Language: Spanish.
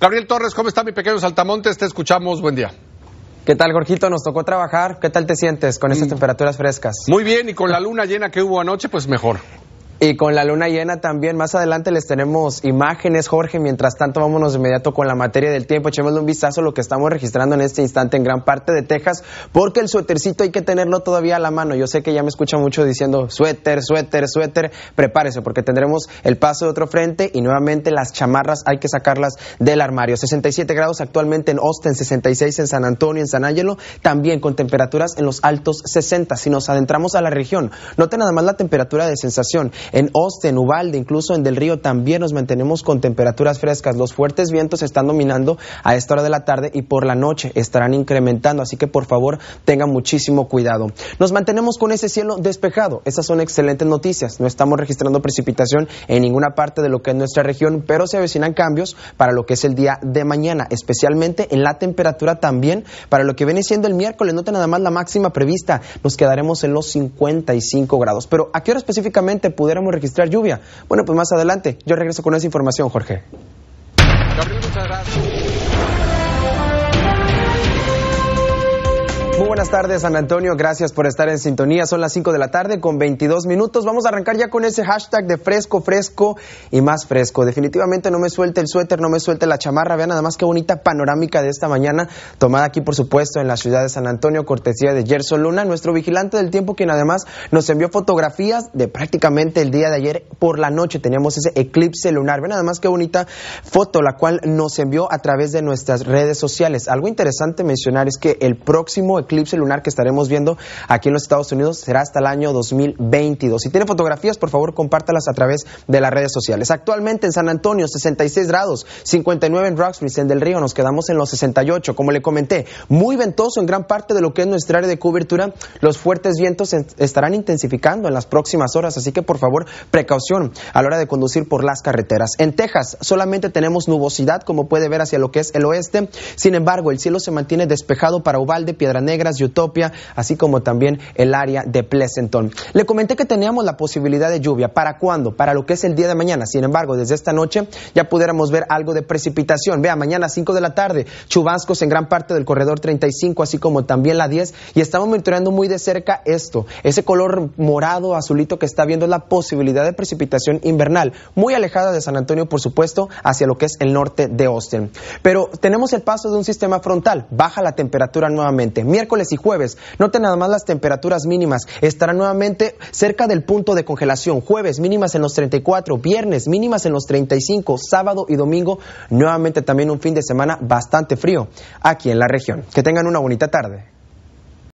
Gabriel Torres, ¿cómo está mi pequeño Saltamontes? Te escuchamos, buen día. ¿Qué tal, Gorjito? Nos tocó trabajar. ¿Qué tal te sientes con estas mm. temperaturas frescas? Muy bien, y con la luna llena que hubo anoche, pues mejor. Y con la luna llena también, más adelante les tenemos imágenes, Jorge. Mientras tanto, vámonos de inmediato con la materia del tiempo. Echémosle un vistazo a lo que estamos registrando en este instante en gran parte de Texas, porque el suétercito hay que tenerlo todavía a la mano. Yo sé que ya me escucha mucho diciendo suéter, suéter, suéter. Prepárese, porque tendremos el paso de otro frente y nuevamente las chamarras hay que sacarlas del armario. 67 grados actualmente en Austin, 66 en San Antonio, en San Ángelo, también con temperaturas en los altos 60. Si nos adentramos a la región, note nada más la temperatura de sensación en en Ubalde, incluso en Del Río también nos mantenemos con temperaturas frescas. Los fuertes vientos están dominando a esta hora de la tarde y por la noche estarán incrementando, así que por favor tengan muchísimo cuidado. Nos mantenemos con ese cielo despejado. Esas son excelentes noticias. No estamos registrando precipitación en ninguna parte de lo que es nuestra región, pero se avecinan cambios para lo que es el día de mañana, especialmente en la temperatura también para lo que viene siendo el miércoles. Nota nada más la máxima prevista. Nos quedaremos en los 55 grados. Pero ¿a qué hora específicamente pudiera pudiéramos registrar lluvia. Bueno, pues más adelante, yo regreso con esa información, Jorge. Muy buenas tardes, San Antonio. Gracias por estar en sintonía. Son las 5 de la tarde con 22 minutos. Vamos a arrancar ya con ese hashtag de fresco, fresco y más fresco. Definitivamente no me suelte el suéter, no me suelte la chamarra. Vean nada más qué bonita panorámica de esta mañana, tomada aquí, por supuesto, en la ciudad de San Antonio, cortesía de Gerson Luna, nuestro vigilante del tiempo, quien además nos envió fotografías de prácticamente el día de ayer por la noche. Teníamos ese eclipse lunar. Vean nada más qué bonita foto, la cual nos envió a través de nuestras redes sociales. Algo interesante mencionar es que el próximo eclipse lunar que estaremos viendo aquí en los Estados Unidos será hasta el año 2022. Si tiene fotografías, por favor, compártalas a través de las redes sociales. Actualmente en San Antonio, 66 grados, 59 en Roxbury, en Del Río, nos quedamos en los 68. Como le comenté, muy ventoso en gran parte de lo que es nuestra área de cobertura. Los fuertes vientos estarán intensificando en las próximas horas, así que por favor, precaución a la hora de conducir por las carreteras. En Texas solamente tenemos nubosidad, como puede ver hacia lo que es el oeste. Sin embargo, el cielo se mantiene despejado para de Piedra Negra, Negras, Utopia, así como también el área de Pleasanton. Le comenté que teníamos la posibilidad de lluvia. ¿Para cuándo? Para lo que es el día de mañana. Sin embargo, desde esta noche ya pudiéramos ver algo de precipitación. Vea, mañana 5 de la tarde, chubascos en gran parte del corredor 35, así como también la 10. Y estamos monitoreando muy de cerca esto. Ese color morado, azulito que está viendo la posibilidad de precipitación invernal. Muy alejada de San Antonio, por supuesto, hacia lo que es el norte de Austin. Pero tenemos el paso de un sistema frontal. Baja la temperatura nuevamente miércoles y jueves. Noten nada más las temperaturas mínimas. Estarán nuevamente cerca del punto de congelación. Jueves mínimas en los 34, viernes mínimas en los 35, sábado y domingo nuevamente también un fin de semana bastante frío aquí en la región. Que tengan una bonita tarde.